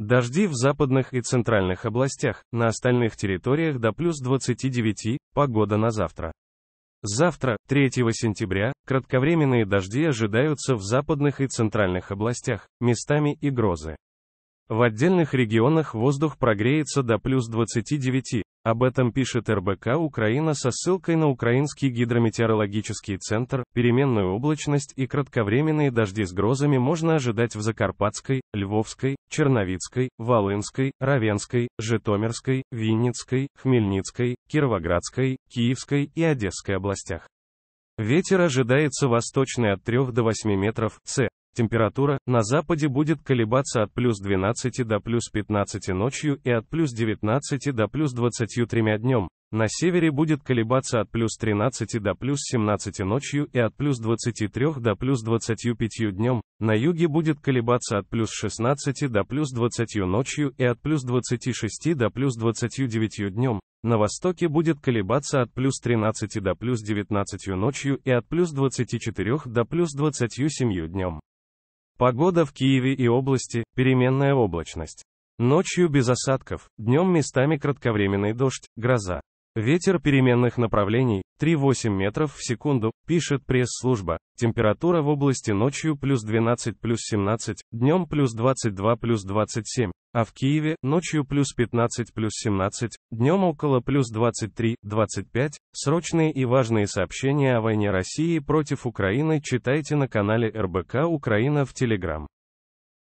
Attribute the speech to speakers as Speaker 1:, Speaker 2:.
Speaker 1: Дожди в западных и центральных областях, на остальных территориях до плюс 29, погода на завтра. Завтра, 3 сентября, кратковременные дожди ожидаются в западных и центральных областях, местами и грозы. В отдельных регионах воздух прогреется до плюс 29, об этом пишет РБК Украина со ссылкой на Украинский гидрометеорологический центр. Переменную облачность и кратковременные дожди с грозами можно ожидать в Закарпатской, Львовской, Черновицкой, Волынской, Равенской, Житомирской, Винницкой, Хмельницкой, Кировоградской, Киевской и Одесской областях. Ветер ожидается восточный от 3 до 8 метров, с. Температура на западе будет колебаться от плюс 12 до плюс 15 ночью и от плюс 19 до плюс 23 днем. На севере будет колебаться от плюс 13 до плюс 17 ночью и от плюс 23 до плюс 25 днем. На юге будет колебаться от плюс 16 до плюс 20 ночью и от плюс 26 до плюс 29 днем. На востоке будет колебаться от плюс 13 до плюс 19 ночью и от плюс 24 до плюс 27 днем. Погода в Киеве и области, переменная облачность. Ночью без осадков, днем местами кратковременный дождь, гроза. Ветер переменных направлений, 3,8 метров в секунду, пишет пресс-служба. Температура в области ночью плюс 12 плюс 17, днем плюс 22 плюс 27, а в Киеве ночью плюс 15 плюс 17, днем около плюс 23, 25. Срочные и важные сообщения о войне России против Украины читайте на канале РБК Украина в Телеграм.